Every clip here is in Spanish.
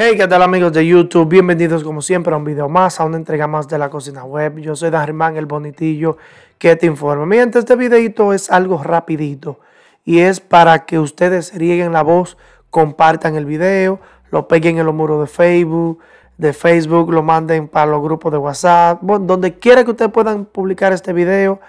Hey, ¿qué tal amigos de YouTube? Bienvenidos como siempre a un video más, a una entrega más de la cocina web. Yo soy Darman el Bonitillo que te informa. Mientras este videito es algo rapidito y es para que ustedes rieguen la voz, compartan el video, lo peguen en los muros de Facebook, de Facebook, lo manden para los grupos de WhatsApp, donde quiera que ustedes puedan publicar este video,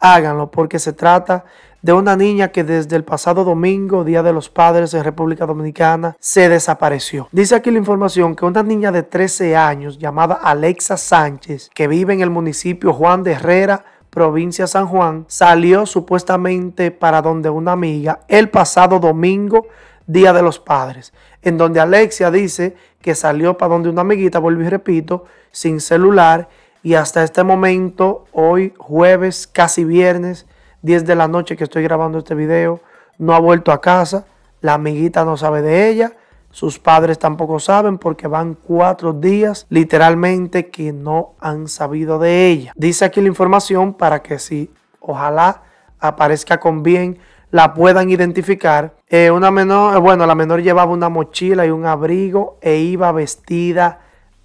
háganlo porque se trata de una niña que desde el pasado domingo, Día de los Padres en República Dominicana, se desapareció. Dice aquí la información que una niña de 13 años llamada Alexa Sánchez, que vive en el municipio Juan de Herrera, provincia San Juan, salió supuestamente para donde una amiga el pasado domingo, Día de los Padres, en donde Alexia dice que salió para donde una amiguita, vuelvo y repito, sin celular y hasta este momento, hoy jueves, casi viernes, 10 de la noche que estoy grabando este video, no ha vuelto a casa, la amiguita no sabe de ella, sus padres tampoco saben porque van cuatro días literalmente que no han sabido de ella. Dice aquí la información para que si ojalá aparezca con bien la puedan identificar. Eh, una menor, eh, bueno, la menor llevaba una mochila y un abrigo e iba vestida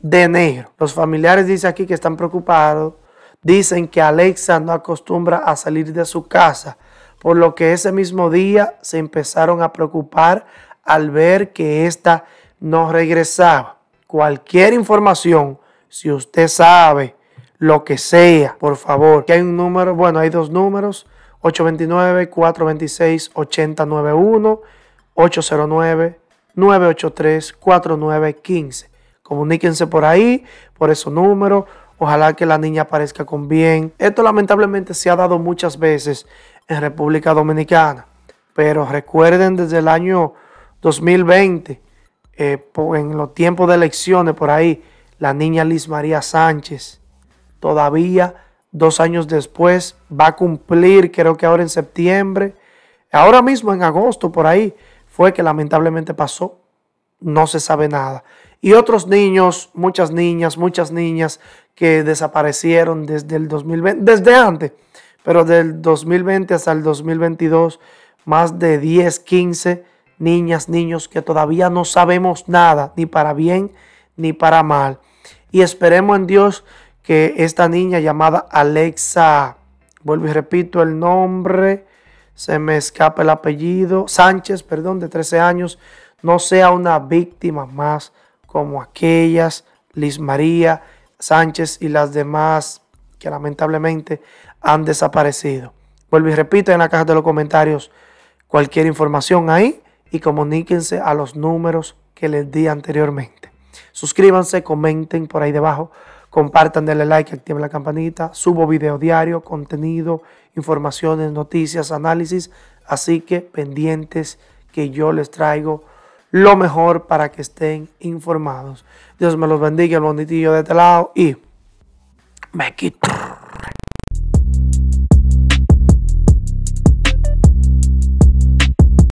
de enero. Los familiares dicen aquí que están preocupados. Dicen que Alexa no acostumbra a salir de su casa, por lo que ese mismo día se empezaron a preocupar al ver que ésta no regresaba. Cualquier información, si usted sabe lo que sea, por favor, que hay un número, bueno, hay dos números, 829-426-8091, 809-983-4915. Comuníquense por ahí, por esos números. Ojalá que la niña aparezca con bien. Esto lamentablemente se ha dado muchas veces en República Dominicana. Pero recuerden desde el año 2020, eh, en los tiempos de elecciones por ahí, la niña Liz María Sánchez, todavía dos años después, va a cumplir, creo que ahora en septiembre, ahora mismo en agosto por ahí, fue que lamentablemente pasó, no se sabe nada. Y otros niños, muchas niñas, muchas niñas que desaparecieron desde el 2020, desde antes, pero del 2020 hasta el 2022, más de 10, 15 niñas, niños que todavía no sabemos nada, ni para bien ni para mal. Y esperemos en Dios que esta niña llamada Alexa, vuelvo y repito el nombre, se me escapa el apellido, Sánchez, perdón, de 13 años, no sea una víctima más como aquellas, Liz María, Sánchez y las demás que lamentablemente han desaparecido. Vuelvo y repito en la caja de los comentarios cualquier información ahí y comuníquense a los números que les di anteriormente. Suscríbanse, comenten por ahí debajo, compartan, denle like, activen la campanita. Subo video diario, contenido, informaciones, noticias, análisis. Así que pendientes que yo les traigo lo mejor para que estén informados. Dios me los bendiga, el bonitillo de este lado y me quito.